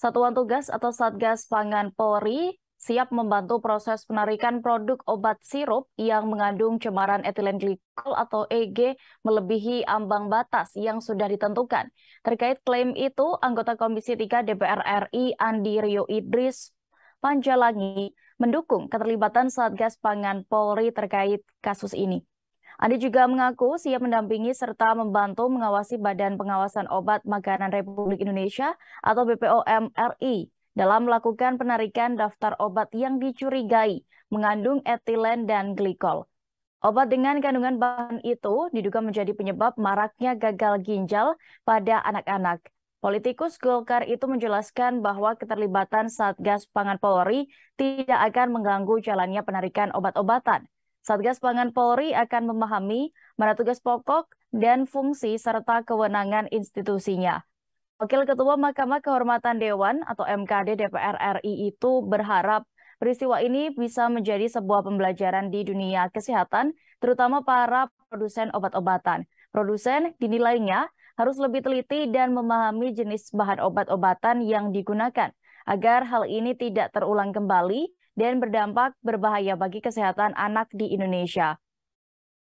Satuan Tugas atau Satgas Pangan Polri siap membantu proses penarikan produk obat sirup yang mengandung cemaran etilen glikol atau EG melebihi ambang batas yang sudah ditentukan. Terkait klaim itu, anggota Komisi 3 DPR RI Andi Rio Idris Panjalangi mendukung keterlibatan Satgas Pangan Polri terkait kasus ini. Andi juga mengaku siap mendampingi serta membantu mengawasi Badan Pengawasan Obat Makanan Republik Indonesia atau BPOM RI dalam melakukan penarikan daftar obat yang dicurigai mengandung etilen dan glikol. Obat dengan kandungan bahan itu diduga menjadi penyebab maraknya gagal ginjal pada anak-anak. Politikus Golkar itu menjelaskan bahwa keterlibatan Satgas Pangan Polri tidak akan mengganggu jalannya penarikan obat-obatan. Satgas Pangan Polri akan memahami mana tugas pokok dan fungsi serta kewenangan institusinya. Wakil Ketua Mahkamah Kehormatan Dewan atau MKD DPR RI itu berharap peristiwa ini bisa menjadi sebuah pembelajaran di dunia kesehatan, terutama para produsen obat-obatan. Produsen dinilainya harus lebih teliti dan memahami jenis bahan obat-obatan yang digunakan agar hal ini tidak terulang kembali dan berdampak berbahaya bagi kesehatan anak di Indonesia.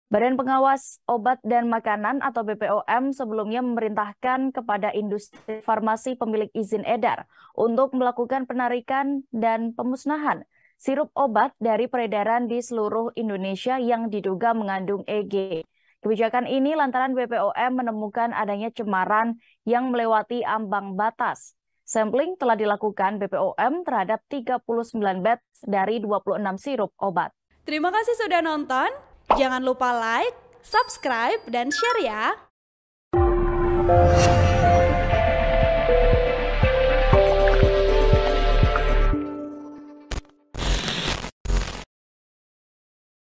Badan Pengawas Obat dan Makanan atau BPOM sebelumnya memerintahkan kepada industri farmasi pemilik izin edar untuk melakukan penarikan dan pemusnahan sirup obat dari peredaran di seluruh Indonesia yang diduga mengandung EG. Kebijakan ini lantaran BPOM menemukan adanya cemaran yang melewati ambang batas. Sampling telah dilakukan BPOM terhadap 39 bed dari 26 sirup obat. Terima kasih sudah nonton. Jangan lupa like, subscribe, dan share ya.